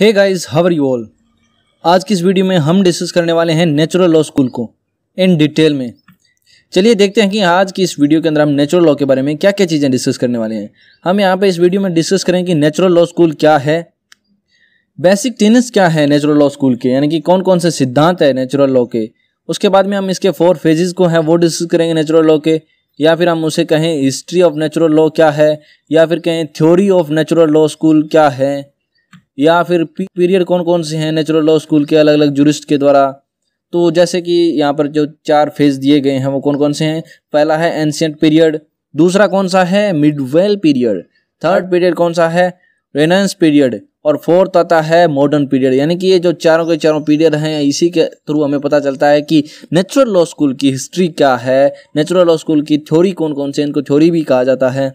hey guys are you all आज की इस वीडियो में हम डिस्कस करने वाले हैं नेचुरल लॉ स्कूल को इन डिटेल में चलिए देखते हैं कि आज की इस वीडियो के अंदर हम नेचुरल लॉ के बारे में क्या क्या चीज़ें डिस्कस करने वाले हैं हम यहाँ पे इस वीडियो में डिस्कस करें कि नेचुरल लॉ स्कूल क्या है बेसिक टेनेंस क्या है नेचुरल लॉ स्कूल के यानी कि कौन कौन से सिद्धांत है नेचुरल लॉ के उसके बाद में हम इसके फोर फेजेज़ को हैं वो डिस्कस करेंगे नेचुरल लॉ के या फिर हम उसे कहें हिस्ट्री ऑफ नेचुरल लॉ क्या है या फिर कहें theory of natural law school क्या है या फिर पीरियड कौन कौन से हैं नेचुरल लॉ स्कूल के अलग अलग जुरिस्ट के द्वारा तो जैसे कि यहाँ पर जो चार फेज दिए गए हैं वो कौन कौन से हैं पहला है एंशियंट पीरियड दूसरा कौन सा है मिडवेल पीरियड थर्ड पीरियड कौन सा है रेनेंस पीरियड और फोर्थ आता है मॉडर्न पीरियड यानी कि ये जो चारों के चारों पीरियड हैं इसी के थ्रू हमें पता चलता है कि नेचुरल लॉ स्कूल की हिस्ट्री क्या है नेचुरल लॉ स्कूल की थ्योरी कौन कौन से इनको थ्योरी भी कहा जाता है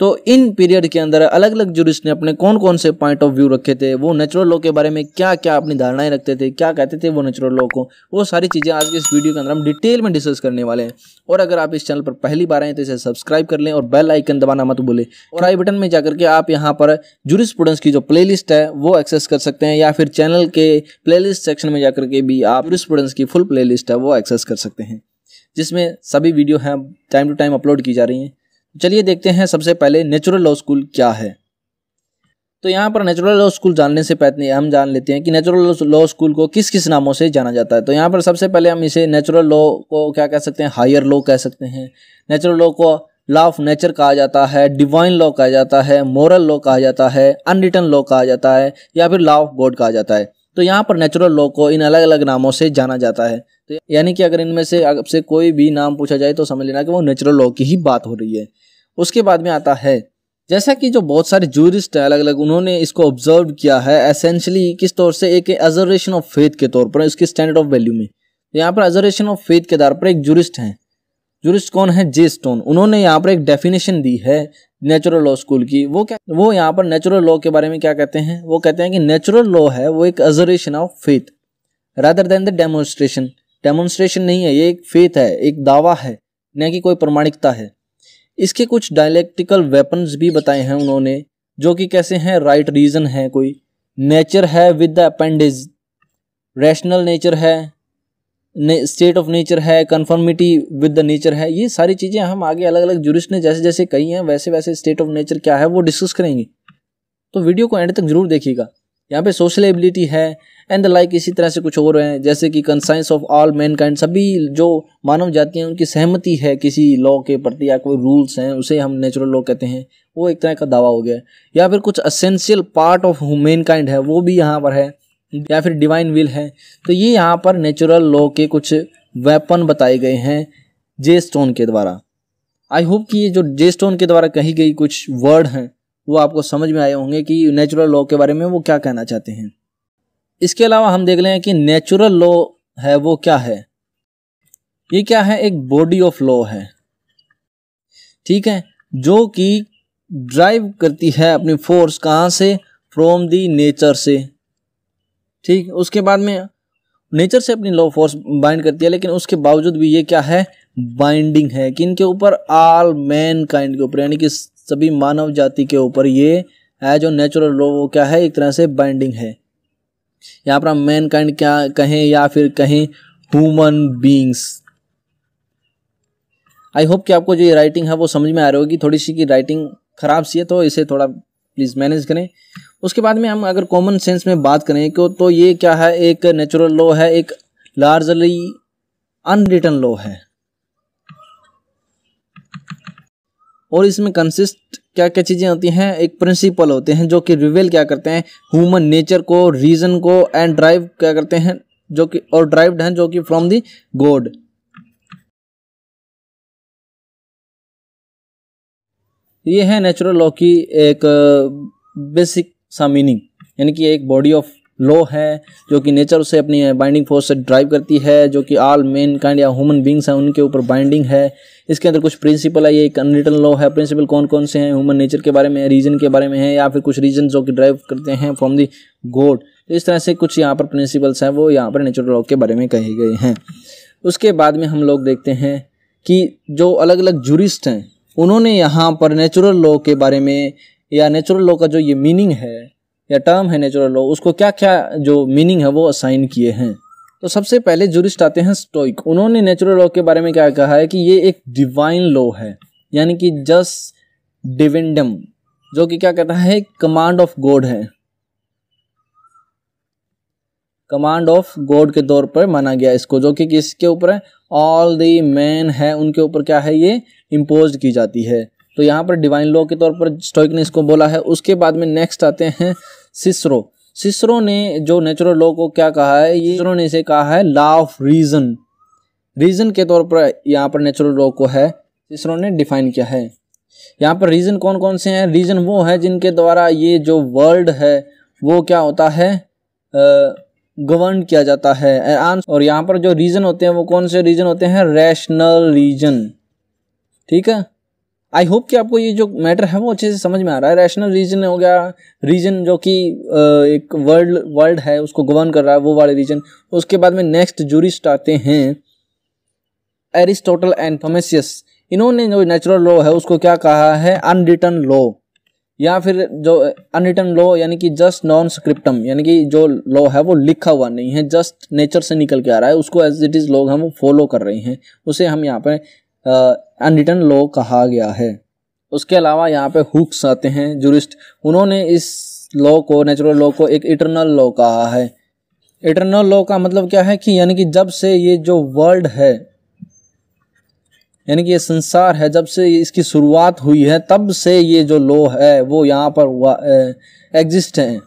तो इन पीरियड के अंदर अलग अलग जूरिस्ट ने अपने कौन कौन से पॉइंट ऑफ व्यू रखे थे वो नेचुरल लॉ के बारे में क्या क्या अपनी धारणाएं रखते थे क्या कहते थे वो नेचुरल लॉ को वो सारी चीज़ें आज के इस वीडियो के अंदर हम डिटेल में डिस्कस करने वाले हैं और अगर आप इस चैनल पर पहली बार आए तो इसे सब्सक्राइब कर लें और बेल आइकन दबाना मत बोले और आई बटन में जाकर के आप यहाँ पर जूरिस की जो प्ले है वो एक्सेस कर सकते हैं या फिर चैनल के प्ले सेक्शन में जाकर के भी आप जूरिस की फुल प्ले है वो एक्सेस कर सकते हैं जिसमें सभी वीडियो हैं टाइम टू टाइम अपलोड की जा रही हैं चलिए देखते हैं सबसे पहले नेचुरल लॉ स्कूल क्या है तो यहाँ पर नेचुरल लॉ स्कूल जानने से पहले हम जान लेते हैं कि नेचुरल लॉ स्कूल को किस किस नामों से जाना जाता है तो यहाँ पर सबसे पहले हम इसे नेचुरल लॉ को क्या कह सकते हैं हायर लॉ कह सकते हैं नेचुरल लॉ को लॉ ऑफ नेचर कहा जाता है डिवाइन लॉ कहा जाता है मॉरल लॉ कहा जाता है अनरिटन लॉ कहा जाता है या फिर लॉ ऑफ गॉड कहा जाता है तो यहाँ पर नेचुरल लॉ को इन अलग अलग नामों से जाना जाता है तो यानी कि अगर इनमें से आपसे कोई भी नाम पूछा जाए तो समझ लेना कि वो नेचुरल लॉ की ही बात हो रही है उसके बाद में आता है जैसा कि जो बहुत सारे जूरिस्ट हैं अलग अलग उन्होंने इसको ऑब्जर्व किया है एसेंशली किस तौर से एक एजर्वेशन ऑफ फेथ के तौर पर इसके स्टैंडर्ड ऑफ वैल्यू में तो यहाँ पर एजर्वेशन ऑफ फेथ के आधार पर एक जूरिस्ट हैं जूरिस्ट कौन है जे स्टोन उन्होंने यहाँ पर एक डेफिनेशन दी है नेचुरल लॉ स्कूल की वो क्या वो यहाँ पर नेचुरल लॉ के बारे में क्या कहते हैं वो कहते हैं कि नेचुरल लॉ है वो एक observation of faith rather than the demonstration demonstration नहीं है ये एक फेथ है एक दावा है न कि कोई प्रमाणिकता है इसके कुछ डायलेक्टिकल वेपन्स भी बताए हैं उन्होंने जो कि कैसे हैं राइट रीज़न है कोई नेचर है with the appendage rational nature है स्टेट ऑफ नेचर है कन्फर्मिटी विद द नेचर है ये सारी चीज़ें हम आगे अलग अलग जूरिस्ट ने जैसे जैसे कही हैं वैसे वैसे स्टेट ऑफ नेचर क्या है वो डिस्कस करेंगे तो वीडियो को एंड तक जरूर देखिएगा यहाँ पे सोशल एबिलिटी है एंड द लाइक इसी तरह से कुछ और हैं जैसे कि conscience of all mankind सभी जो मानव जाति हैं उनकी सहमति है किसी लॉ के प्रति या कोई रूल्स हैं उसे हम नेचुरल लॉ कहते हैं वो एक तरह का दावा हो गया या फिर कुछ essential part of mankind है वो भी यहाँ पर है या फिर डिवाइन विल है तो ये यहाँ पर नेचुरल लॉ के कुछ वेपन बताए गए हैं जे स्टोन के द्वारा आई होप कि ये जो जे स्टोन के द्वारा कही गई कुछ वर्ड हैं वो आपको समझ में आए होंगे कि नेचुरल लॉ के बारे में वो क्या कहना चाहते हैं इसके अलावा हम देख लें कि नेचुरल लॉ है वो क्या है ये क्या है एक बॉडी ऑफ लॉ है ठीक है जो कि ड्राइव करती है अपनी फोर्स कहाँ से फ्रॉम दी नेचर से ठीक उसके बाद में नेचर से अपनी लॉ फोर्स बाइंड करती है लेकिन उसके बावजूद भी ये क्या है बाइंडिंग है कि इनके ऊपर आल मैन काइंड के ऊपर यानी कि सभी मानव जाति के ऊपर ये है जो नेचुरल लॉ वो क्या है एक तरह से बाइंडिंग है यहाँ पर हम मैन काइंड क्या कहें या फिर कहें ह्यूमन बींग्स आई होप कि आपको जो ये राइटिंग है वो समझ में आ रही होगी थोड़ी सी की राइटिंग खराब सी है तो इसे थोड़ा प्लीज़ मैनेज करें उसके बाद में हम अगर कॉमन सेंस में बात करें को तो ये क्या है एक नेचुरल लॉ है एक लार्जली अनरिटन लॉ है और इसमें कंसिस्ट क्या क्या चीज़ें होती हैं एक प्रिंसिपल होते हैं जो कि रिवेल क्या करते हैं ह्यूमन नेचर को रीजन को एंड ड्राइव क्या करते हैं जो कि और ड्राइव्ड हैं जो कि फ्रॉम दी गॉड ये है नेचुरल लॉ की एक बेसिक सा मीनिंग यानी कि एक बॉडी ऑफ लॉ है जो कि नेचर उसे अपनी बाइंडिंग फोर्स से ड्राइव करती है जो कि ऑल मेन काइंड या ह्यूमन बींग्स हैं उनके ऊपर बाइंडिंग है इसके अंदर कुछ प्रिंसिपल है ये एक अनरिटन लॉ है प्रिंसिपल कौन कौन से हैं ह्यूमन नेचर के बारे में रीजन के बारे में है या फिर कुछ रीजन जो कि ड्राइव करते हैं फ्रॉम दी गोड तो इस तरह से कुछ यहाँ पर प्रिंसिपल्स हैं वो यहाँ पर नेचुरल लॉ के बारे में कहे गए हैं उसके बाद में हम लोग देखते हैं कि जो अलग अलग जूरिस्ट हैं उन्होंने यहाँ पर नेचुरल लॉ के बारे में या नेचुरल लॉ का जो ये मीनिंग है या टर्म है नेचुरल लॉ उसको क्या क्या जो मीनिंग है वो असाइन किए हैं तो सबसे पहले जुरिस्ट आते हैं स्टोइक उन्होंने नेचुरल लॉ के बारे में क्या कहा है कि ये एक डिवाइन लॉ है यानी कि जस डिविंडम जो कि क्या कहता है कमांड ऑफ गॉड है कमांड ऑफ गॉड के तौर पर माना गया इसको जो कि किसके ऊपर है ऑल दी मैन है उनके ऊपर क्या है ये इम्पोज की जाती है तो यहाँ पर डिवाइन लॉ के तौर पर स्टोइक ने इसको बोला है उसके बाद में नेक्स्ट आते हैं सिसरो सिसरो ने जो नेचुरल लॉ को क्या कहा है ये सिसरो ने इसे कहा है लॉ ऑफ रीज़न रीज़न के तौर पर यहाँ पर नेचुरल लॉ को है सिसरो ने डिफाइन किया है यहाँ पर रीज़न कौन कौन से हैं रीज़न वो है जिनके द्वारा ये जो वर्ल्ड है वो क्या होता है गवर्न किया जाता है और यहाँ पर जो रीज़न होते हैं वो कौन से रीज़न होते हैं रैशनल रीज़न ठीक है आई होप कि आपको ये जो मैटर है वो अच्छे से समझ में आ रहा है रैशनल रीजन हो गया रीजन जो कि एक वर्ल्ड वर्ल्ड है उसको गवर्न कर रहा है वो वाले रीजन उसके बाद में नेक्स्ट जूरिस्ट आते हैं एरिस्टोटल एंड थोमेसियस इन्होंने जो नेचुरल लॉ है उसको क्या कहा है अनरिटन लॉ या फिर जो अनरिटन लॉ यानी कि जस्ट नॉन स्क्रिप्टम यानी कि जो लॉ है वो लिखा हुआ नहीं है जस्ट नेचर से निकल के आ रहा है उसको एज इट इज़ लोग हम फॉलो कर रहे हैं उसे हम यहाँ पर अनरिटन लॉ कहा गया है उसके अलावा यहाँ पे हुक्स आते हैं जुरिस्ट उन्होंने इस लॉ को नेचुरल लॉ को एक इटरनल लॉ कहा है इटरनल लॉ का मतलब क्या है कि यानी कि जब से ये जो वर्ल्ड है यानी कि ये संसार है जब से इसकी शुरुआत हुई है तब से ये जो लॉ है वो यहाँ पर हुआ एग्जिस्ट है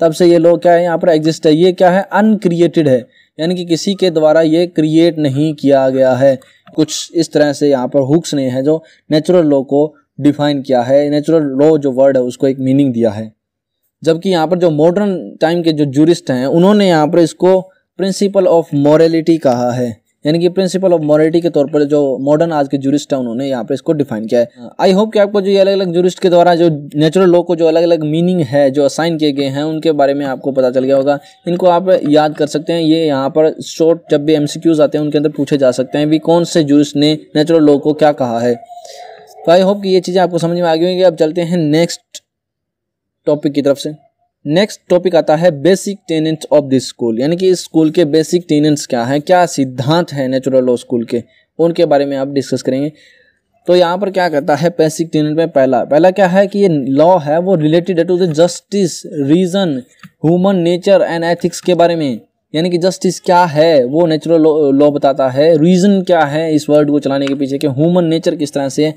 तब से ये लॉ क्या है यहाँ पर एग्जिस्ट है ये क्या है अनक्रिएटेड है यानी कि किसी के द्वारा ये क्रिएट नहीं किया गया है कुछ इस तरह से यहाँ पर हुक्स नहीं है जो नेचुरल लॉ को डिफाइन किया है नेचुरल लॉ जो वर्ड है उसको एक मीनिंग दिया है जबकि यहाँ पर जो मॉडर्न टाइम के जो जूरिस्ट हैं उन्होंने यहाँ पर इसको प्रिंसिपल ऑफ मॉरेलीटी कहा है यानी कि प्रिंसिपल ऑफ मॉरिटी के तौर पर जो मॉडर्न आज के जूरिस्ट हैं उन्होंने यहाँ पे इसको डिफाइन किया है आई होप कि आपको जो अलग अलग जूरिस्ट के द्वारा जो नेचुरल लॉ को जो अलग अलग मीनिंग है जो असाइन किए गए हैं उनके बारे में आपको पता चल गया होगा इनको आप याद कर सकते हैं ये यहाँ पर शॉर्ट जब भी एम आते हैं उनके अंदर पूछे जा सकते हैं भी कौन से जूरिस्ट ने नेचुरल लॉ को क्या कहा है तो आई होप कि ये चीज़ें आपको समझ में आ गई होंगी अब चलते हैं नेक्स्ट टॉपिक की तरफ से नेक्स्ट टॉपिक आता है basic tenets of this school यानी कि इस स्कूल के बेसिक टेनेंट्स क्या हैं क्या सिद्धांत हैं नेचुरल लॉ स्कूल के उनके बारे में आप डिस्कस करेंगे तो यहाँ पर क्या कहता है बेसिक टेनेंट में पहला पहला क्या है कि ये लॉ है वो related to the justice reason human nature and ethics के बारे में यानी कि जस्टिस क्या है वो नेचुरल लॉ बताता है रीज़न क्या है इस वर्ड को चलाने के पीछे कि ह्यूमन नेचर किस तरह से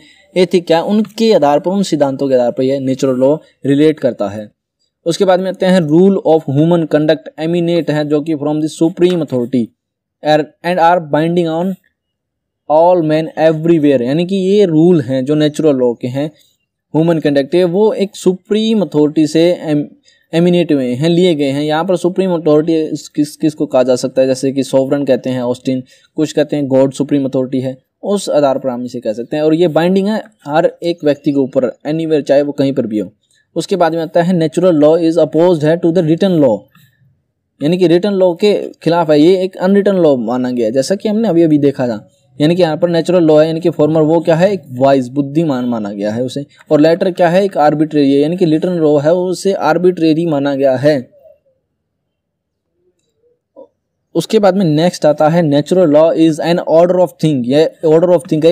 एथिक क्या है उनके आधार पर उन सिद्धांतों के आधार पर यह नेचुरल लॉ रिलेट करता है उसके बाद में आते हैं rule of human conduct emanate है जो कि from the supreme authority and are binding on all man everywhere यानी कि ये रूल हैं जो नेचुरल लॉ के हैं ह्यूमन कंडक्ट वो एक सुप्रीम अथॉरिटी से एम, एमिनेट हुए हैं लिए गए हैं यहाँ पर सुप्रीम अथॉरिटी किस किस को कहा जा सकता है जैसे कि सोवरन कहते हैं ऑस्टिन कुछ कहते हैं गॉड सुप्रीम अथॉरिटी है उस आधार पर हम इसे कह सकते हैं और ये बाइंडिंग है हर एक व्यक्ति के ऊपर एनी चाहे वो कहीं पर भी हो उसके बाद में आता है नेचुरल लॉ इज अपोज है टू द रिटर्न लॉ यानी कि रिटर्न लॉ के खिलाफ है ये एक अनरिटर्न लॉ माना गया जैसा कि हमने अभी अभी देखा था यानी कि यहाँ पर नेचुरल लॉ है यानी कि फॉर्मर वो क्या है एक वाइज बुद्धिमान माना गया है उसे और लेटर क्या है एक आर्बिट्रेरी है यानी कि रिटर्न लॉ है उसे आर्बिट्रेरी माना गया है उसके बाद में नेक्स्ट आता है natural law is an order of thing ये ऑर्डर ऑफ थिंग का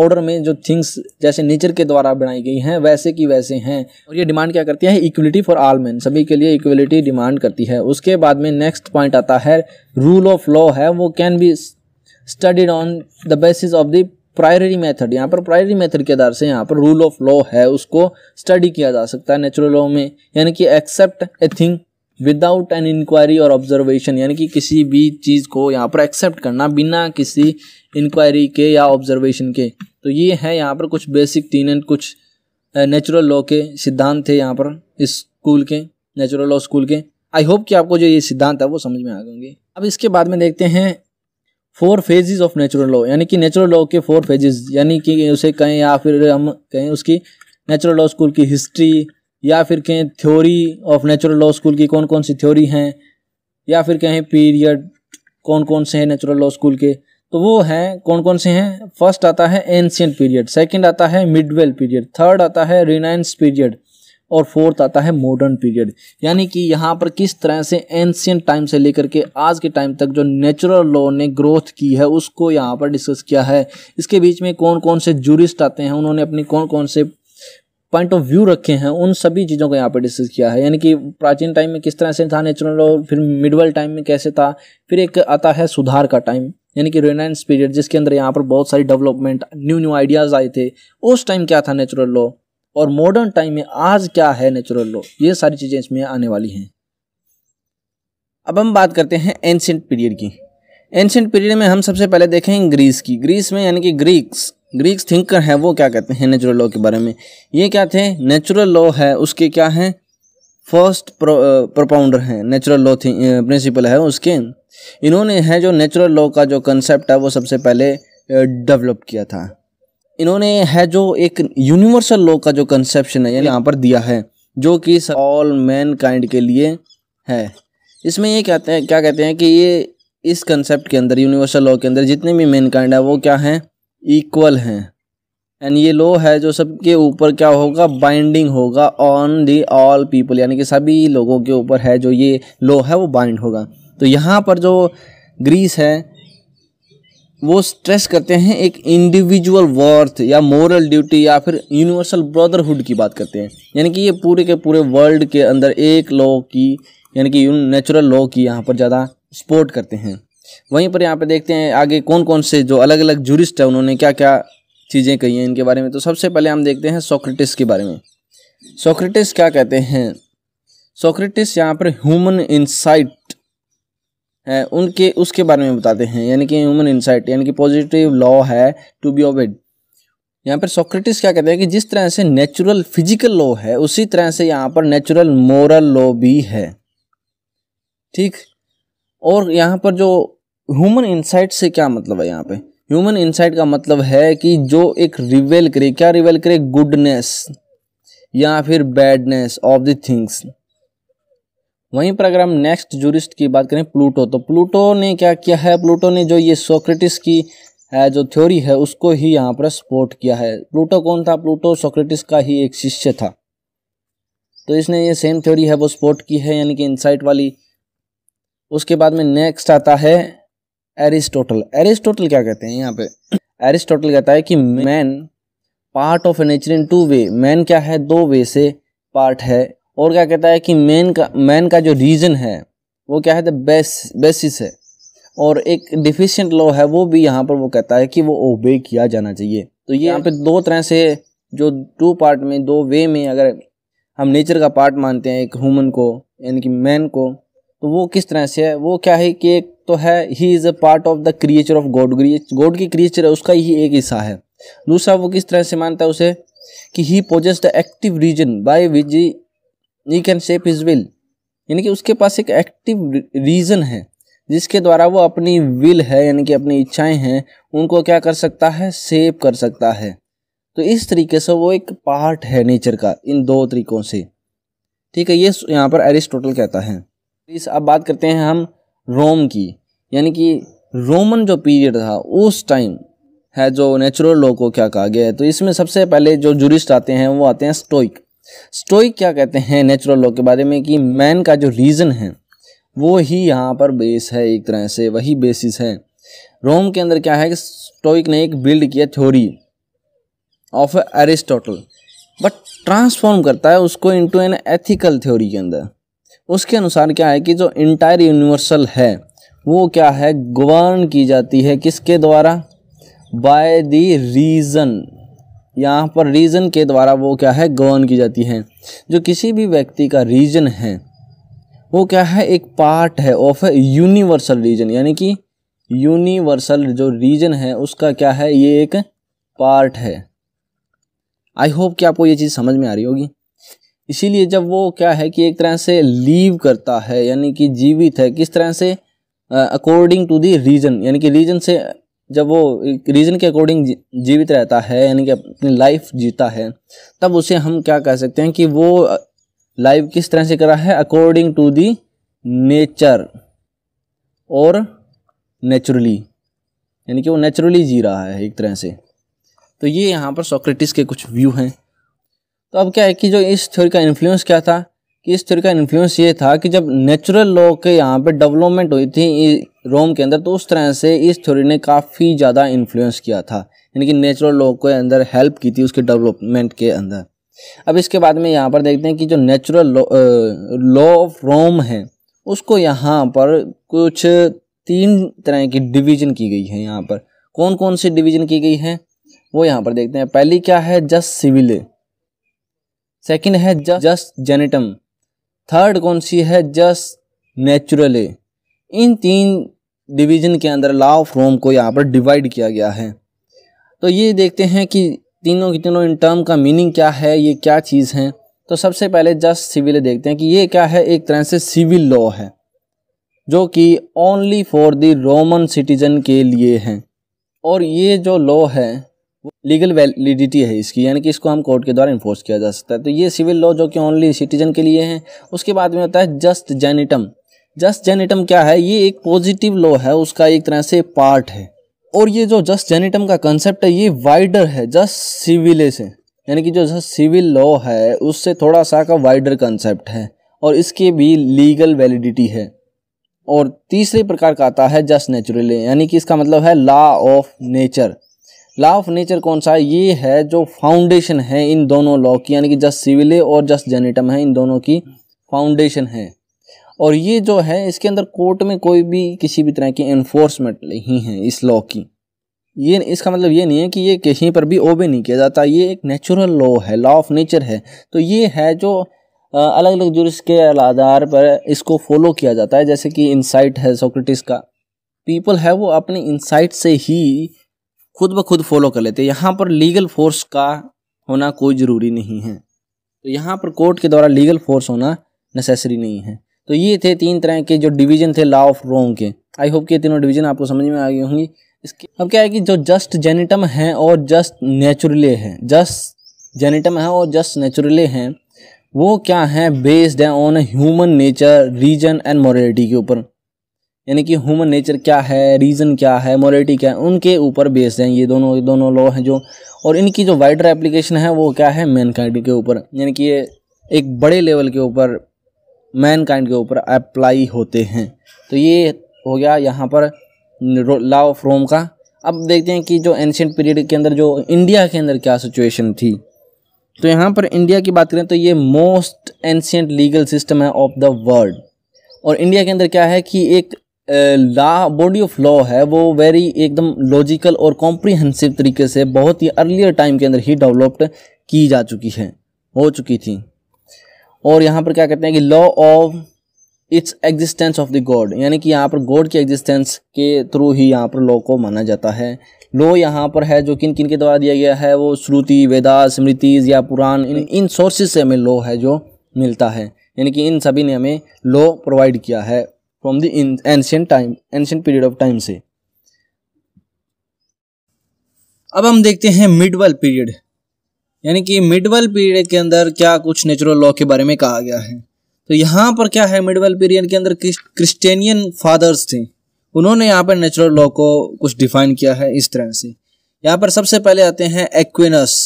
ऑर्डर में जो थिंग्स जैसे नेचर के द्वारा बनाई गई हैं वैसे की वैसे हैं और ये डिमांड क्या करती है इक्वलिटी फॉर ऑल मैन सभी के लिए इक्वलिटी डिमांड करती है उसके बाद में नेक्स्ट पॉइंट आता है रूल ऑफ लॉ है वो can be studied on the basis of the priori method यहाँ पर प्रायरी मेथड के आधार से यहाँ पर रूल ऑफ लॉ है उसको स्टडी किया जा सकता है नेचुरल लॉ में यानी कि accept a thing without an inquiry और ऑब्जर्वेशन यानी कि किसी भी चीज़ को यहाँ पर एक्सेप्ट करना बिना किसी इंक्वायरी के या ऑब्जर्वेशन के तो ये है यहाँ पर कुछ बेसिक तीन एंड कुछ नेचुरल लॉ के सिद्धांत थे यहाँ पर इस स्कूल के नेचुरल लॉ स्कूल के आई होप कि आपको जो ये सिद्धांत है वो समझ में आ गएंगे अब इसके बाद में देखते हैं four phases of natural law यानी कि नेचुरल लॉ के फोर फेजेस यानी कि उसे कहें या फिर हम कहें उसकी नेचुरल लॉ स्कूल की हिस्ट्री या फिर कहें theory of natural law school की कौन कौन सी थ्योरी हैं या फिर कहें पीरियड कौन कौन से हैं नेचुरल लॉ स्कूल के तो वो हैं कौन कौन से हैं फर्स्ट आता है एंशियंट पीरियड सेकंड आता है मिडवेल पीरियड थर्ड आता है रिनाइंस पीरियड और फोर्थ आता है मॉडर्न पीरियड यानी कि यहाँ पर किस तरह से एंशियंट टाइम से लेकर के आज के टाइम तक जो नेचुरल लॉ ने ग्रोथ की है उसको यहाँ पर डिस्कस किया है इसके बीच में कौन कौन से जूरिस्ट आते हैं उन्होंने अपनी कौन कौन से पॉइंट ऑफ व्यू रखे हैं उन सभी चीज़ों को यहाँ पर डिस्कस किया है यानी कि प्राचीन टाइम में किस तरह से था नेचुरल और फिर मिडवल टाइम में कैसे था फिर एक आता है सुधार का टाइम यानी कि रेनाइंस पीरियड जिसके अंदर यहाँ पर बहुत सारी डेवलपमेंट न्यू न्यू आइडियाज़ आए थे उस टाइम क्या था नेचुरल लॉ और मॉडर्न टाइम में आज क्या है नेचुरल लॉ ये सारी चीज़ें इसमें आने वाली हैं अब हम बात करते हैं एंशेंट पीरियड की एंशेंट पीरियड में हम सबसे पहले देखें ग्रीस की ग्रीस में यानी कि ग्रीक्स ग्रीक थिंकर हैं वो क्या कहते हैं नेचुरल लॉ के बारे में ये क्या थे नेचुरल लॉ है उसके क्या हैं फर्स्ट प्रोपाउंडर हैं नेचुरल लॉ प्रिंसिपल है उसके इन्होंने है जो नेचुरल लॉ का जो कंसेप्ट है वो सबसे पहले डेवलप किया था इन्होंने है जो एक यूनिवर्सल लॉ का जो कंसेप्शन है यानी यहाँ पर दिया है जो कि ऑल मैन काइंड के लिए है इसमें ये कहते हैं क्या कहते हैं कि ये इस कंसेप्ट के अंदर यूनिवर्सल लॉ के अंदर जितने भी मैन काइंड है वो क्या हैं इक्वल हैं एंड ये लॉ है जो सबके ऊपर क्या होगा बाइंडिंग होगा ऑन दी ऑल पीपल यानी कि सभी लोगों के ऊपर है जो ये लॉ है वो बाइंड होगा तो यहाँ पर जो ग्रीस है वो स्ट्रेस करते हैं एक इंडिविजुअल वर्थ या मोरल ड्यूटी या फिर यूनिवर्सल ब्रदरहुड की बात करते हैं यानी कि ये पूरे के पूरे वर्ल्ड के अंदर एक लॉ की यानी कि नेचुरल लॉ की यहाँ पर ज़्यादा सपोर्ट करते हैं वहीं पर यहाँ पे देखते हैं आगे कौन कौन से जो अलग अलग जूरिस्ट है उन्होंने क्या क्या चीज़ें कही हैं इनके बारे में तो सबसे पहले हम देखते हैं सोक्रेटिस के बारे में सोक्रेटिस क्या कहते हैं सोक्रेटिस यहाँ पर ह्यूमन इंसाइट है उनके उसके बारे में बताते हैं यानी कि ह्यूमन इंसाइट यानी कि पॉजिटिव लॉ है टू बी ओबेड यहाँ पर सोक्रेटिस क्या कहते हैं कि जिस तरह से नेचुरल फिजिकल लॉ है उसी तरह से यहाँ पर नेचुरल मॉरल लॉ भी है ठीक और यहाँ पर जो ह्यूमन इंसाइट से क्या मतलब है यहाँ पे ह्यूमन इंसाइट का मतलब है कि जो एक रिवेल करे क्या रिवेल करे गुडनेस या फिर बैडनेस ऑफ द थिंग्स वहीं पर अगर हम नेक्स्ट जूरिस्ट की बात करें प्लूटो तो प्लूटो ने क्या किया है प्लूटो ने जो ये सोक्रेटिस की जो थ्योरी है उसको ही यहाँ पर सपोर्ट किया है प्लूटो कौन था प्लूटो सोक्रेटिस का ही एक शिष्य था तो इसने ये सेम थ्योरी है वो सपोर्ट की है यानी कि इंसाइट वाली उसके बाद में नेक्स्ट आता है एरिस्टोटल एरिस्टोटल क्या कहते हैं यहाँ पे एरिस्टोटल कहता है कि man part of a nature in two way man क्या है दो वे से पार्ट है और क्या कहता है कि मैन का मैन का जो रीजन है वो क्या है द बेस बेसिस है और एक डिफिशियंट लॉ है वो भी यहाँ पर वो कहता है कि वो ओबे किया जाना चाहिए तो ये यहाँ पे दो तरह से जो टू पार्ट में दो वे में अगर हम नेचर का पार्ट मानते हैं एक ह्यूमन को यानी कि मैन को तो वो किस तरह से है वो क्या है कि एक तो है he is a part of the creature of God God की क्रिएचर है उसका ही एक हिस्सा है दूसरा वो किस तरह से मानता है उसे कि he possesses the active reason by which he can shape his will यानी कि उसके पास एक एक्टिव रीजन है जिसके द्वारा वो अपनी विल है यानी कि अपनी इच्छाएं हैं उनको क्या कर सकता है सेव कर सकता है तो इस तरीके से वो एक पार्ट है नेचर का इन दो तरीकों से ठीक है ये यहाँ पर एरिस्टोटल कहता है प्लीज़ अब बात करते हैं हम रोम की यानी कि रोमन जो पीरियड था उस टाइम है जो नेचुरल लॉ को क्या कहा गया है तो इसमें सबसे पहले जो जूरिस्ट आते हैं वो आते हैं स्टोइक स्टोइक क्या कहते हैं नेचुरल लॉ के बारे में कि मैन का जो रीज़न है वो ही यहाँ पर बेस है एक तरह से वही बेसिस है रोम के अंदर क्या है कि स्टोइक ने एक बिल्ड किया theory of Aristotle but transform करता है उसको इनटू एन एथिकल थ्योरी के अंदर उसके अनुसार क्या है कि जो इंटायर यूनिवर्सल है वो क्या है गवर्न की जाती है किसके द्वारा बाय द रीज़न यहाँ पर रीज़न के द्वारा वो क्या है गवर्न की जाती है जो किसी भी व्यक्ति का रीजन है वो क्या है एक पार्ट है ऑफ यूनिवर्सल रीजन यानी कि यूनिवर्सल जो रीजन है उसका क्या है ये एक पार्ट है आई होप कि आपको ये चीज़ समझ में आ रही होगी इसीलिए जब वो क्या है कि एक तरह से लीव करता है यानी कि जीवित है किस तरह से अकॉर्डिंग टू दी रीजन यानी कि रीजन से जब वो रीजन के अकॉर्डिंग जीवित रहता है यानी कि अपनी लाइफ जीता है तब उसे हम क्या कह सकते हैं कि वो लाइव किस तरह से करा है अकॉर्डिंग टू दी नेचर और नेचुरली यानी कि वो नेचुरली जी रहा है एक तरह से तो ये यहाँ पर सोक्रेटिस के कुछ व्यू हैं तो अब क्या है कि जो इस थ्योरी का इन्फ्लुएंस क्या था कि इस थ्योरी का इन्फ्लुएंस ये था कि जब नेचुरल लॉ के यहाँ पे डेवलपमेंट हुई थी रोम के अंदर तो उस तरह से इस थ्योरी ने काफ़ी ज़्यादा इन्फ्लुएंस किया था यानी कि नेचुरल लॉ के अंदर हेल्प की थी उसके डेवलपमेंट के अंदर अब इसके बाद में यहाँ पर देखते हैं कि जो नेचुरल लॉ ऑफ रोम है उसको यहाँ पर कुछ तीन तरह की डिवीजन की गई है यहाँ पर कौन कौन सी डिवीजन की गई है वो यहाँ पर देखते हैं पहली क्या है जस्ट सिविले सेकंड है जस्ट जेनेटम थर्ड कौन सी है जस्ट नेचुरली इन तीन डिवीजन के अंदर लॉ ऑफ रोम को यहाँ पर डिवाइड किया गया है तो ये देखते हैं कि तीनों की तीनों इन टर्म का मीनिंग क्या है ये क्या चीज़ है तो सबसे पहले जस्ट सिविल देखते हैं कि ये क्या है एक तरह से सिविल लॉ है जो कि only for the Roman citizen के लिए हैं और ये जो लॉ है लीगल वैलिडिटी है इसकी यानी कि इसको हम कोर्ट के द्वारा इन्फोर्स किया जा सकता है तो ये सिविल लॉ जो कि ओनली सिटीजन के लिए है उसके बाद में होता है जस्ट जेनिटम जस्ट जेनिटम क्या है ये एक पॉजिटिव लॉ है उसका एक तरह से पार्ट है और ये जो जस्ट जेनिटम का कंसेप्ट है ये वाइडर है जस्ट सिविले से यानी कि जो जस्ट सिविल लॉ है उससे थोड़ा सा का वाइडर कंसेप्ट है और इसकी भी लीगल वैलिडिटी है और तीसरे प्रकार का आता है जस्ट नेचुरली यानी कि इसका मतलब है law of nature law of nature कौन सा है ये है जो फाउंडेशन है इन दोनों लॉ की यानी कि जस्ट सिविले और जस्ट जेनेटम है इन दोनों की फाउंडेशन है और ये जो है इसके अंदर कोर्ट में कोई भी किसी भी तरह की एनफोर्समेंट नहीं है इस लॉ की ये इसका मतलब ये नहीं है कि ये कहीं पर भी ओबे नहीं किया जाता ये एक नेचुरल लॉ है लॉ ऑफ नेचर है तो ये है जो अलग अलग जुर्स के आधार पर इसको फॉलो किया जाता है जैसे कि इंसाइट है सोक्रेटिस का पीपल है वो अपने इंसाइट से ही खुद ब खुद फॉलो कर लेते हैं यहाँ पर लीगल फोर्स का होना कोई ज़रूरी नहीं है तो यहाँ पर कोर्ट के द्वारा लीगल फोर्स होना नेसेसरी नहीं है तो ये थे तीन तरह के जो डिवीजन थे लॉ ऑफ रोंग के आई होप कि ये तीनों डिवीजन आपको समझ में आ गई होंगी इसके अब क्या है कि जो जस्ट जेनिटम है और जस्ट नेचुरले हैं जस्ट जेनिटम है और जस्ट नेचुरले हैं वो क्या है बेस्ड है on human nature reason and morality के ऊपर यानी कि ह्यूमन नेचर क्या है रीज़न क्या है मोरलिटी क्या है उनके ऊपर बेस्ड हैं ये दोनों दोनों लॉ हैं जो और इनकी जो वाइडर एप्लीकेशन है वो क्या है मैन काइंड के ऊपर यानी कि ये एक बड़े लेवल के ऊपर मैन काइंड के ऊपर अप्लाई होते हैं तो ये हो गया यहाँ पर लॉ ऑफ रोम का अब देखते हैं कि जो एंशेंट पीरियड के अंदर जो इंडिया के अंदर क्या सिचुएशन थी तो यहाँ पर इंडिया की बात करें तो ये मोस्ट एंशियंट लीगल सिस्टम है ऑफ द वर्ल्ड और इंडिया के अंदर क्या है कि एक ला बॉडी ऑफ लॉ है वो वेरी एकदम लॉजिकल और कॉम्प्रिहेंसिव तरीके से बहुत ही अर्लियर टाइम के अंदर ही डेवलप्ड की जा चुकी है हो चुकी थी और यहाँ पर क्या कहते हैं कि law of its existence of the God यानी कि यहाँ पर गॉड के एग्जिस्टेंस के थ्रू ही यहाँ पर लॉ को माना जाता है लॉ यहाँ पर है जो किन किन के द्वारा दिया गया है वो श्रुति वेदा स्मृतिज या पुराण इन इन सोर्सेज से हमें लो है जो मिलता है यानी कि इन सभी ने हमें लॉ प्रोवाइड किया है from the ancient time ancient period of time से अब हम देखते हैं मिडवल पीरियड यानी कि मिडवल पीरियड के अंदर क्या कुछ नेचुरल लॉ के बारे में कहा गया है तो यहाँ पर क्या है मिडवल पीरियड के अंदर क्रिस्टेनियन फादर्स थे उन्होंने यहाँ पर नेचुरल लॉ को कुछ डिफाइन किया है इस तरह से यहाँ पर सबसे पहले आते हैं एक्विनस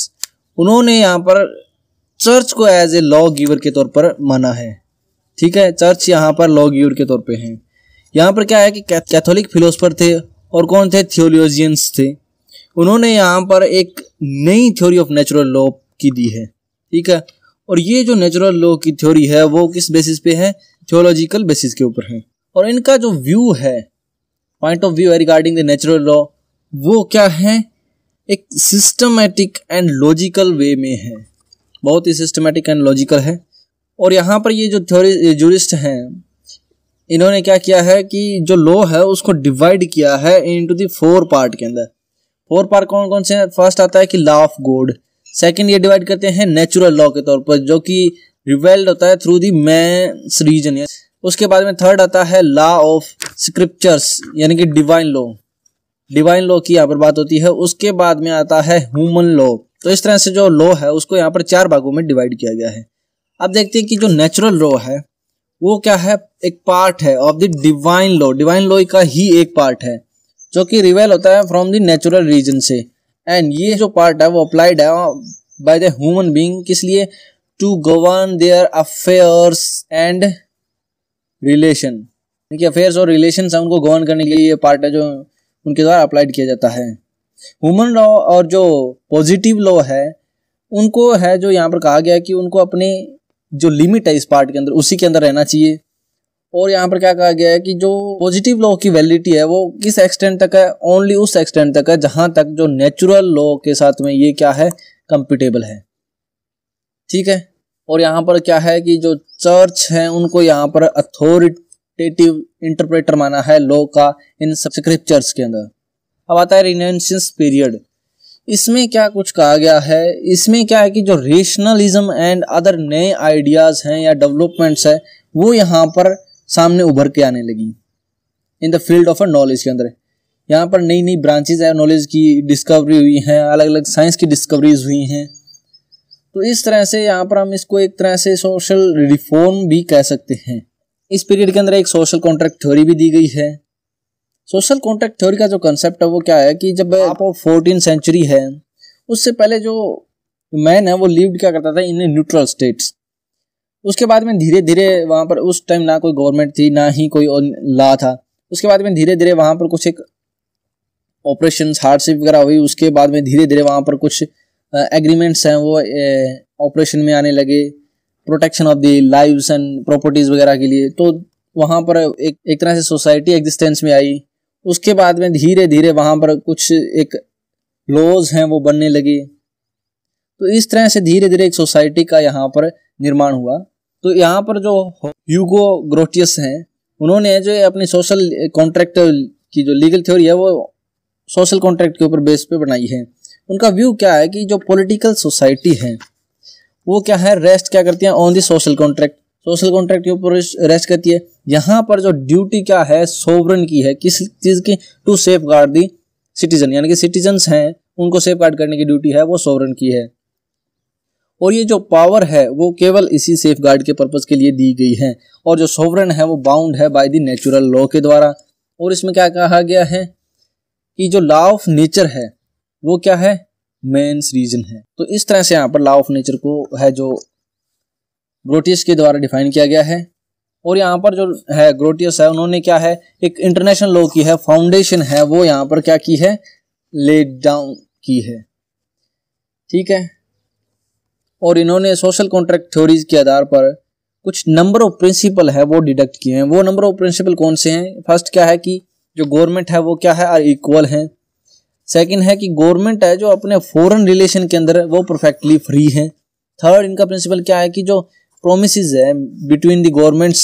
उन्होंने यहाँ पर चर्च को एज ए लॉ गिवर के तौर पर माना है ठीक है चर्च यहाँ पर लॉग यूर के तौर पे हैं यहाँ पर क्या है कि कैथोलिक फिलोसफर थे और कौन थे थियोलॉजियंस थे उन्होंने यहाँ पर एक नई थ्योरी ऑफ नेचुरल लॉ की दी है ठीक है और ये जो नेचुरल लॉ की थ्योरी है वो किस बेसिस पे है थियोलॉजिकल बेसिस के ऊपर है और इनका जो व्यू है पॉइंट ऑफ व्यू है रिगार्डिंग द नेचुरल लॉ वो क्या है एक सिस्टमेटिक एंड लॉजिकल वे में है बहुत ही सिस्टमेटिक एंड लॉजिकल है और यहाँ पर ये जो थ्योरी जूरिस्ट हैं इन्होंने क्या किया है कि जो लॉ है उसको डिवाइड किया है इनटू टू फोर पार्ट के अंदर फोर पार्ट कौन कौन से हैं फर्स्ट आता है कि लॉ ऑफ गॉड सेकंड ये डिवाइड करते हैं नेचुरल लॉ के तौर पर जो कि रिवेल्ड होता है थ्रू दी मैंस रीजन उसके बाद में थर्ड आता है लॉ ऑफ स्क्रिप्चर्स यानी कि डिवाइन लॉ डिवाइन लॉ की यहाँ पर बात होती है उसके बाद में आता है ह्यूमन लॉ तो इस तरह से जो लॉ है उसको यहाँ पर चार भागों में डिवाइड किया गया है अब देखते हैं कि जो नेचुरल लॉ है वो क्या है एक पार्ट है of the divine law divine law का ही एक पार्ट है जो कि रिवेल होता है फ्रॉम द नेचुरल रीजन से एंड ये जो पार्ट है वो अप्लाइड है बाय द ह्यूमन बींग किस लिए to govern their affairs and relation देखिए अफेयर्स और रिलेशन है उनको गवर्न करने के लिए ये पार्ट है जो उनके द्वारा अप्लाइड किया जाता है ह्यूमन लॉ और जो पॉजिटिव लॉ है उनको है जो यहाँ पर कहा गया कि उनको अपने जो लिमिट है इस पार्ट के अंदर उसी के अंदर रहना चाहिए और यहाँ पर क्या कहा गया है कि जो पॉजिटिव लॉ की वैलिडिटी है वो किस एक्सटेंट तक है ओनली उस एक्सटेंट तक है जहाँ तक जो नेचुरल लॉ के साथ में ये क्या है कंपिटेबल है ठीक है और यहाँ पर क्या है कि जो चर्च हैं उनको यहाँ पर अथोरिटेटिव इंटरप्रेटर माना है लॉ का इन सब के अंदर अब आता है रिनेसेंस पीरियड इसमें क्या कुछ कहा गया है इसमें क्या है कि जो रेशनलिज्म एंड अदर नए आइडियाज हैं या डेवलपमेंट्स है वो यहाँ पर सामने उभर के आने लगी in the field of a knowledge के अंदर यहाँ पर नई नई ब्रांचेज है नॉलेज की डिस्कवरी हुई हैं अलग अलग साइंस की डिस्कवरीज हुई हैं तो इस तरह से यहाँ पर हम इसको एक तरह से सोशल रिफॉर्म भी कह सकते हैं इस पीरियड के अंदर एक सोशल कॉन्ट्रैक्ट थ्योरी भी दी गई है सोशल कॉन्टैक्ट थ्योरी का जो कंसेप्ट है वो क्या है कि जब आप फोर्टीन सेंचुरी है उससे पहले जो मैन है वो लिव क्या करता था इन न्यूट्रल स्टेट्स उसके बाद में धीरे धीरे वहाँ पर उस टाइम ना कोई गवर्नमेंट थी ना ही कोई लॉ था उसके बाद में धीरे धीरे वहाँ पर कुछ एक ऑपरेशन हार्डशिप वगैरह हुई उसके बाद में धीरे धीरे वहाँ पर कुछ एग्रीमेंट्स हैं वो ऑपरेशन में आने लगे protection of the lives and properties वगैरह के लिए तो वहाँ पर एक एक तरह से सोसाइटी एग्जिस्टेंस में आई उसके बाद में धीरे धीरे वहाँ पर कुछ एक लॉज हैं वो बनने लगे तो इस तरह से धीरे धीरे एक सोसाइटी का यहाँ पर निर्माण हुआ तो यहाँ पर जो यूगो ग्रोटियस हैं उन्होंने जो अपनी सोशल कॉन्ट्रैक्ट की जो लीगल थ्योरी है वो सोशल कॉन्ट्रैक्ट के ऊपर बेस पे बनाई है उनका व्यू क्या है कि जो पॉलिटिकल सोसाइटी है वो क्या है रेस्ट क्या करती है on the social contract social contract के ऊपर रेस्ट करती है यहाँ पर जो ड्यूटी क्या है सोवरन की है किस चीज की to safeguard the citizen यानी कि सिटीजन हैं उनको सेफ गार्ड करने की ड्यूटी है वो सोवरन की है और ये जो पावर है वो केवल इसी सेफ गार्ड के पर्पज के लिए दी गई है और जो सोवरन है वो बाउंड है बाय द नेचुरल लॉ के द्वारा और इसमें क्या कहा गया है कि जो लॉ ऑफ नेचर है वो क्या है मेन्स रीजन है तो इस तरह से यहाँ पर लॉ ऑफ नेचर को है जो ग्रोटियस के द्वारा डिफाइन किया गया है और यहाँ पर जो है ग्रोटियस है उन्होंने क्या है एक इंटरनेशनल लॉ की है फाउंडेशन है वो यहाँ पर क्या की है लेड डाउन की है ठीक है और इन्होंने सोशल कॉन्ट्रैक्ट थ्योरीज के आधार पर कुछ नंबर ऑफ प्रिंसिपल है वो डिडक्ट किए हैं वो नंबर ऑफ प्रिंसिपल कौन से हैं फर्स्ट क्या है कि जो गवर्नमेंट है वो क्या है आर इक्वल है सेकंड है कि गवर्नमेंट है जो अपने फॉरेन रिलेशन के अंदर वो परफेक्टली फ्री है थर्ड इनका प्रिंसिपल क्या है कि जो प्रोमिस है बिटवीन द गवर्नमेंट्स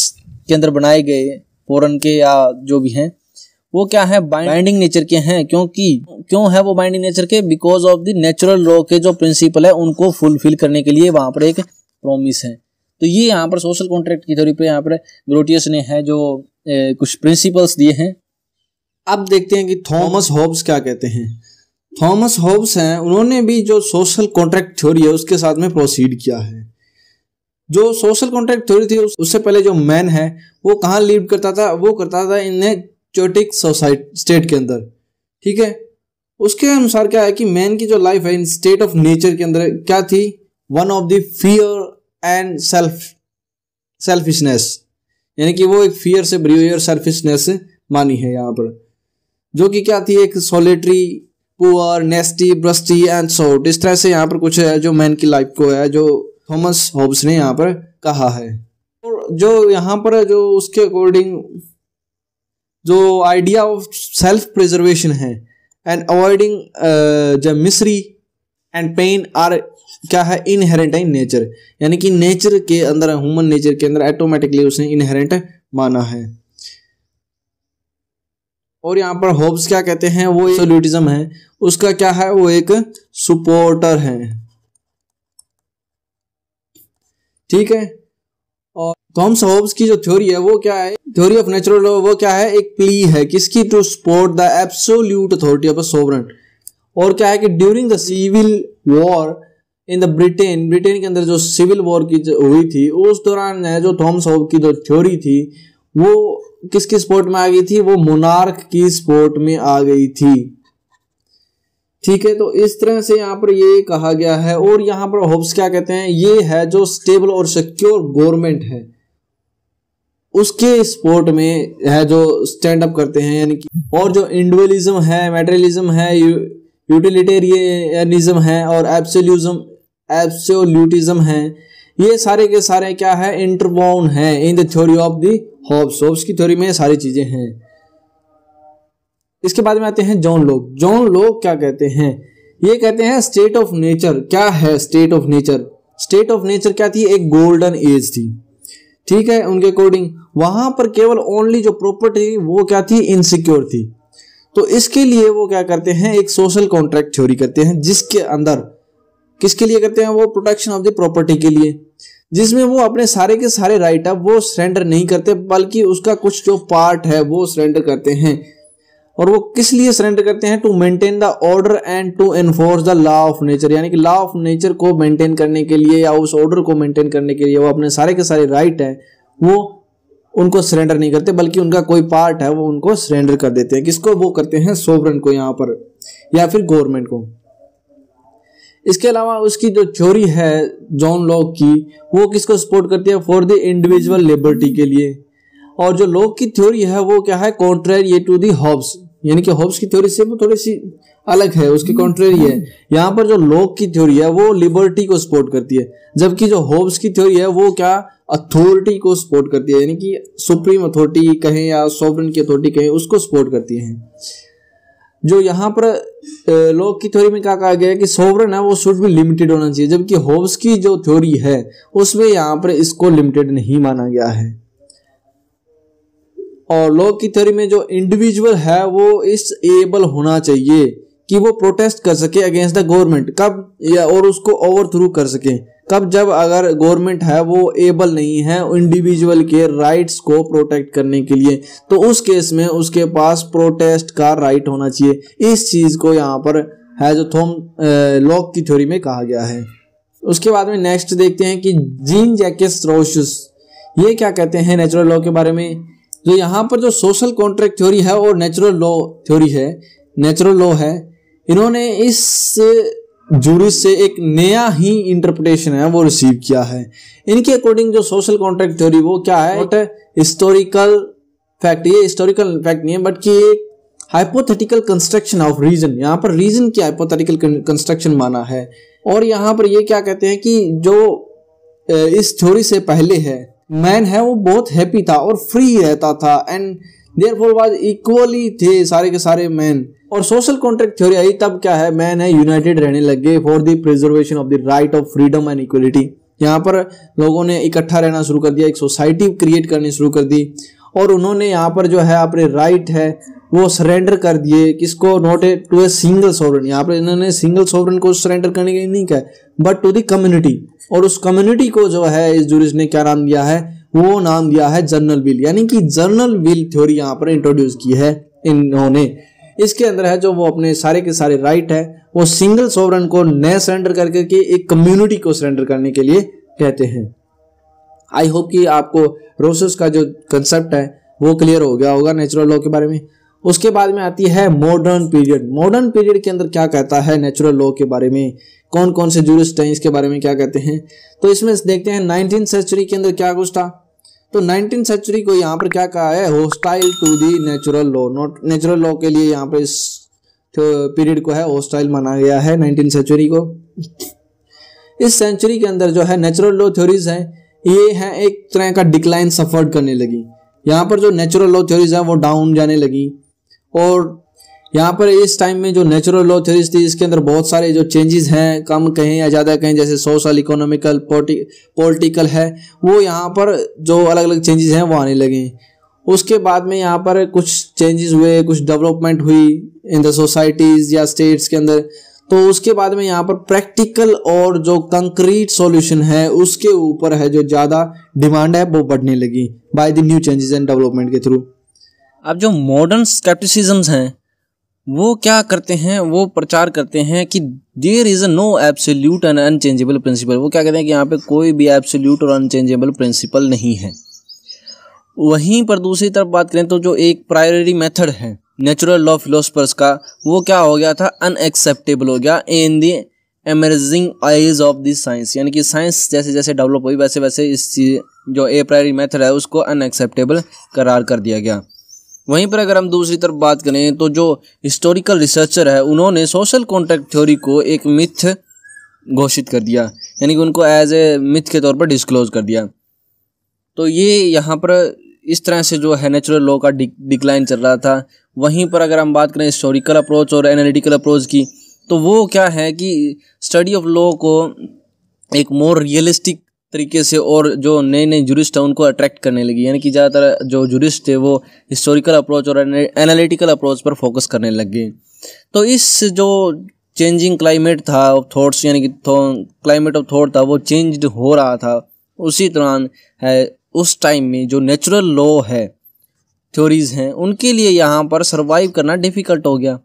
के अंदर बनाए गए फोरन के या जो भी हैं वो क्या है बाइंडिंग नेचर के हैं क्योंकि क्यों है वो बाइंडिंग नेचर के because of the natural law के जो प्रिंसिपल है उनको फुलफिल करने के लिए वहाँ पर एक प्रोमिस है तो ये यहाँ पर सोशल कॉन्ट्रैक्ट की थ्योरी पे यहाँ पर ग्रोटियस ने है जो ए, कुछ प्रिंसिपल्स दिए हैं अब देखते हैं कि थॉमस होब्स क्या कहते हैं थॉमस होब्स हैं उन्होंने भी जो सोशल कॉन्ट्रैक्ट थ्योरी है उसके साथ में प्रोसीड किया है जो सोशल कॉन्ट्रैक्ट थ्योरी थी उससे पहले जो मैन है वो कहाँ लीड करता था वो करता था इन्हें चोटिक सोसाइटी स्टेट के अंदर ठीक है उसके अनुसार क्या है कि मैन की जो लाइफ है इन स्टेट ऑफ नेचर के अंदर क्या थी one of the fear and self selfishness यानी कि वो एक फियर से भरी हुई और सेल्फिशनेस मानी है यहाँ पर जो कि क्या थी एक solitary poor nasty brutish and short इस तरह से यहाँ पर कुछ है जो मैन की लाइफ को है जो थॉमस होब्स ने यहाँ पर कहा है और जो यहाँ पर जो उसके अकॉर्डिंग जो आइडिया ऑफ सेल्फ प्रिजर्वेशन है and avoiding the misery and pain are क्या है इनहेरेंट इन नेचर यानी कि नेचर के अंदर ह्यूमन नेचर के अंदर ऑटोमेटिकली उसने इनहेरेंट माना है और यहाँ पर होब्स क्या कहते हैं वो सोल्यूटिज्म है उसका क्या है वो एक सपोर्टर है ठीक है और थॉम्स होब्स की जो थ्योरी है वो क्या है थ्योरी ऑफ नेचुरल लॉ वो क्या है एक प्ली है किसकी to support the absolute authority of a sovereign और क्या है कि during the civil war in the Britain Britain के अंदर जो सिविल वॉर की हुई थी उस दौरान है जो थॉम्स होब की जो थ्योरी थी वो किसकी स्पोर्ट में आ गई थी वो मोनार्क की स्पोर्ट में आ गई थी ठीक है तो इस तरह से यहाँ पर ये कहा गया है और यहाँ पर होप्स क्या कहते हैं ये है जो स्टेबल और सिक्योर गवर्नमेंट है उसके स्पोर्ट में है जो स्टैंड अप करते हैं यानी कि और जो इंडिविजुअलिज्म है मेटेरियलिज्म है यूटिलिटेरियनिज्म है और एब्सोल्यूजम एब्सोल्यूटिज्म है ये सारे के सारे क्या है इंटरबोन है in the theory of the Hobbes Hobbes की थ्योरी में सारी चीजें हैं इसके बाद में आते हैं जॉन लोग जॉन लोग क्या कहते हैं ये कहते हैं स्टेट ऑफ नेचर क्या है state of nature state of nature क्या थी एक गोल्डन एज थी ठीक है उनके अकॉर्डिंग वहां पर केवल ओनली जो प्रॉपर्टी वो क्या थी इनसिक्योर थी तो इसके लिए वो क्या करते हैं एक सोशल कॉन्ट्रैक्ट थ्योरी करते हैं जिसके अंदर किसके लिए करते हैं वो प्रोटेक्शन ऑफ द प्रॉपर्टी के लिए जिसमें वो अपने सारे के सारे राइट है वो सरेंडर नहीं करते बल्कि उसका कुछ जो पार्ट है वो सरेंडर करते हैं और वो किस लिए सरेंडर करते हैं to maintain the order and to enforce the law of nature यानी कि लॉ ऑफ नेचर को मेंटेन करने के लिए या उस ऑर्डर को मेंटेन करने के लिए वो अपने सारे के सारे राइट हैं वो उनको सरेंडर नहीं करते बल्कि उनका कोई पार्ट है वो उनको सरेंडर कर देते हैं किसको वो करते हैं सोवरन को यहाँ पर या फिर गवर्नमेंट को इसके अलावा उसकी जो थ्योरी है जॉन लॉक की वो किसको सपोर्ट करती है फॉर द इंडिविजुअल लिबर्टी के लिए और जो लॉक की थ्योरी है वो क्या है कॉन्ट्रेरी टू दी हॉब्स यानी कि होब्स की थ्योरी से वो थोड़ी सी अलग है उसके कॉन्ट्रेरी है यहाँ पर जो लॉक की थ्योरी है वो लिबर्टी को सपोर्ट करती है जबकि जो होब्स की थ्योरी है वो क्या अथॉरिटी को सपोर्ट करती है यानी कि सुप्रीम अथॉरिटी कहें या सॉवरन की अथॉरिटी कहें उसको सपोर्ट करती है जो यहाँ पर लॉक की थ्योरी में क्या कहा गया है कि सोवरन है वो शुड भी लिमिटेड होना चाहिए जबकि होब्स की जो थ्योरी है उसमें यहाँ पर इसको लिमिटेड नहीं माना गया है और लॉ की थ्योरी में जो इंडिविजुअल है वो इस एबल होना चाहिए कि वो प्रोटेस्ट कर सके अगेंस्ट द गवर्नमेंट कब या और उसको ओवर थ्रू कर सके कब जब अगर गवर्नमेंट है वो एबल नहीं है इंडिविजुअल के राइट्स को प्रोटेक्ट करने के लिए तो उस केस में उसके पास प्रोटेस्ट का राइट होना चाहिए इस चीज़ को यहाँ पर है जो थोम लॉक की थ्योरी में कहा गया है उसके बाद में नेक्स्ट देखते हैं कि जीन जैकेस रोशस ये क्या कहते हैं नेचुरल लॉ के बारे में तो यहाँ पर जो सोशल कॉन्ट्रैक्ट थ्योरी है और नेचुरल लॉ थ्योरी है नेचुरल लॉ है इन्होंने इस जूरी से एक नया ही इंटरप्रिटेशन है वो रिसीव किया है इनके अकॉर्डिंग जो सोशल कॉन्ट्रैक्ट थ्योरी वो क्या है बट हिस्टोरिकल फैक्ट ये हिस्टोरिकल फैक्ट नहीं है बट कि एक हाइपोथेटिकल कंस्ट्रक्शन ऑफ रीजन यहाँ पर रीजन की हाइपोथेटिकल कंस्ट्रक्शन माना है और यहाँ पर ये क्या कहते हैं कि जो इस थ्योरी से पहले है मैन है वो बहुत हैप्पी था और फ्री रहता था and therefore was equally थे सारे के सारे मैन और सोशल कॉन्ट्रैक्ट थ्योरी आई तब क्या है मैन है यूनाइटेड रहने लग गए for the preservation of the right of freedom and equality यहाँ पर लोगों ने इकट्ठा रहना शुरू कर दिया एक सोसाइटी क्रिएट करनी शुरू कर दी और उन्होंने यहाँ पर जो है अपने राइट है वो सरेंडर कर दिए किसको not a to a single sovereign यहाँ पर इन्होंने सिंगल सोवरन को सरेंडर करने के लिए नहीं कहा बट टू दी कम्युनिटी और उस कम्युनिटी को जो है इस जूरिस ने क्या नाम दिया है वो नाम दिया है जर्नल विल यानी कि जर्नल विल थ्योरी यहाँ पर इंट्रोड्यूस की है इन्होंने इसके अंदर है जो वो अपने सारे के सारे राइट है वो सिंगल सोवरन को नए सरेंडर करके के एक कम्युनिटी को सरेंडर करने के लिए कहते हैं आई होप कि आपको रोसेस का जो कंसेप्ट है वो क्लियर हो गया होगा नेचुरल लॉ के बारे में उसके बाद में आती है मॉडर्न पीरियड मॉडर्न पीरियड के अंदर क्या कहता है नेचुरल लॉ के बारे में कौन कौन से जूरिस्ट हैं इसके बारे में क्या कहते हैं तो इसमें देखते हैं नाइनटीन सेंचुरी के अंदर क्या कुछ था तो नाइनटीन सेंचुरी को यहाँ पर क्या कहा है hostile to the natural law not natural law के लिए यहाँ पर इस पीरियड तो, को है होस्टाइल माना गया है नाइनटीन सेंचुरी को इस सेंचुरी के अंदर जो है नेचुरल लॉ थ्योरीज हैं ये हैं एक तरह का डिक्लाइन सफर्ड करने लगी यहाँ पर जो नेचुरल लॉ थ्योरीज हैं वो डाउन जाने लगी और यहाँ पर इस टाइम में जो नेचुरल लॉ थ्योरीज थी इसके अंदर बहुत सारे जो चेंजेस हैं कम कहें या ज़्यादा कहें जैसे सोशल इकोनॉमिकल पॉलिटिकल है वो यहाँ पर जो अलग अलग चेंजेस हैं वो आने लगे उसके बाद में यहाँ पर कुछ चेंजेस हुए कुछ डेवलपमेंट हुई इन द सोसाइटीज़ या स्टेट्स के अंदर तो उसके बाद में यहाँ पर प्रैक्टिकल और जो कंक्रीट सॉल्यूशन है उसके ऊपर है जो ज़्यादा डिमांड है वो बढ़ने लगी by the new changes and development के थ्रू अब जो मॉडर्न स्केप्टिसिजम्स हैं वो क्या करते हैं वो प्रचार करते हैं कि there is a no absolute and unchangeable principle वो क्या कहते हैं कि यहाँ पे कोई भी एब्सोल्यूट और अनचेंजेबल प्रिंसिपल नहीं है वहीं पर दूसरी तरफ बात करें तो जो एक प्रायोरिटी मेथड है नेचुरल लॉ फिलोसफर्स का वो क्या हो गया था अनएक्सेप्टेबल हो गया in the emerging eyes of this science यानी कि साइंस जैसे जैसे डेवलप हुई वैसे वैसे इस चीज़ जो ए प्रायरी मेथड है उसको अनएक्सेप्टेबल करार कर दिया गया वहीं पर अगर हम दूसरी तरफ बात करें तो जो हिस्टोरिकल रिसर्चर है उन्होंने सोशल कॉन्ट्रैक्ट थ्योरी को एक मिथ घोषित कर दिया यानी कि उनको एज ए मिथ के तौर पर डिस्क्लोज कर दिया तो ये यहाँ पर इस तरह से जो है नेचुरल लॉ का डिक्लाइन चल रहा था वहीं पर अगर हम बात करें हिस्टोरिकल अप्रोच और एनालिटिकल अप्रोच की तो वो क्या है कि स्टडी ऑफ लॉ को एक मोर रियलिस्टिक तरीके से और जो नए नए जूरिस्ट हैं उनको अट्रैक्ट करने लगी यानी कि ज़्यादातर जो जूरिस्ट थे वो हिस्टोरिकल अप्रोच और एनालिटिकल अप्रोच पर फोकस करने लग गए तो इस जो चेंजिंग क्लाइमेट था ऑफ थॉट्स यानी कि क्लाइमेट ऑफ थॉट था वो चेंज हो रहा था उसी दौरान है उस टाइम में जो नेचुरल लॉ है थ्योरीज हैं उनके लिए यहाँ पर सर्वाइव करना डिफ़िकल्ट हो गया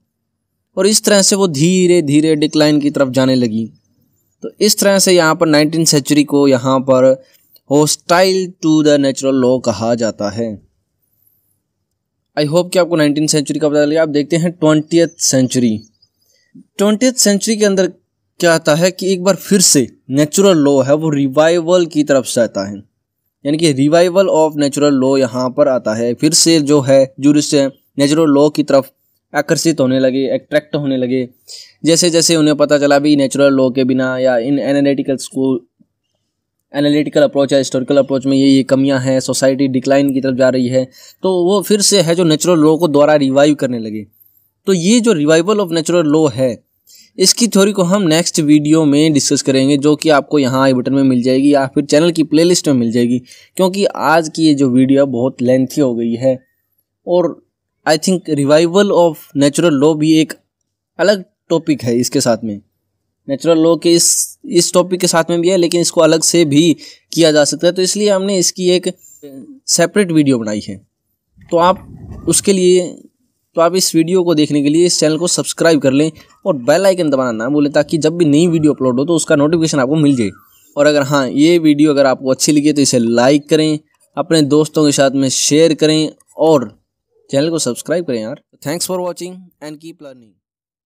और इस तरह से वो धीरे धीरे डिक्लाइन की तरफ जाने लगी तो इस तरह से यहाँ पर नाइनटीन सेंचुरी को यहाँ पर hostile to the natural law कहा जाता है आई होप कि आपको नाइनटीन सेंचुरी का पता लगे आप देखते हैं ट्वेंटी सेंचुरी ट्वेंटी सेंचुरी के अंदर क्या आता है कि एक बार फिर से नेचुरल लॉ है वो रिवाइवल की तरफ से आता है यानी कि रिवाइवल ऑफ नेचुरल लॉ यहाँ पर आता है फिर से जो है जूरिस्ट नेचुरल लॉ की तरफ आकर्षित होने लगे अट्रैक्ट होने लगे जैसे जैसे उन्हें पता चला भी नेचुरल लॉ के बिना या इन एनालिटिकल स्कूल एनालिटिकल अप्रोच या हिस्टोरिकल अप्रोच में ये ये कमियां हैं सोसाइटी डिक्लाइन की तरफ जा रही है तो वो फिर से है जो नेचुरल लॉ को द्वारा रिवाइव करने लगे तो ये जो रिवाइवल ऑफ नेचुरल लॉ है इसकी थ्योरी को हम नेक्स्ट वीडियो में डिस्कस करेंगे जो कि आपको यहाँ आई बटन में मिल जाएगी या फिर चैनल की प्लेलिस्ट में मिल जाएगी क्योंकि आज की ये जो वीडियो बहुत लेंथी हो गई है और I think revival of natural law भी एक अलग टॉपिक है इसके साथ में नेचुरल लॉ के इस इस टॉपिक के साथ में भी है लेकिन इसको अलग से भी किया जा सकता है तो इसलिए हमने इसकी एक सेपरेट वीडियो बनाई है तो आप उसके लिए तो आप इस वीडियो को देखने के लिए इस चैनल को सब्सक्राइब कर लें और बेल आइकन दबाना ना भूलें ताकि जब भी नई वीडियो अपलोड हो तो उसका नोटिफिकेशन आपको मिल जाए और अगर हाँ ये वीडियो अगर आपको अच्छी लगी तो इसे लाइक करें अपने दोस्तों के साथ में शेयर करें और चैनल को सब्सक्राइब करें यार thanks for watching and keep learning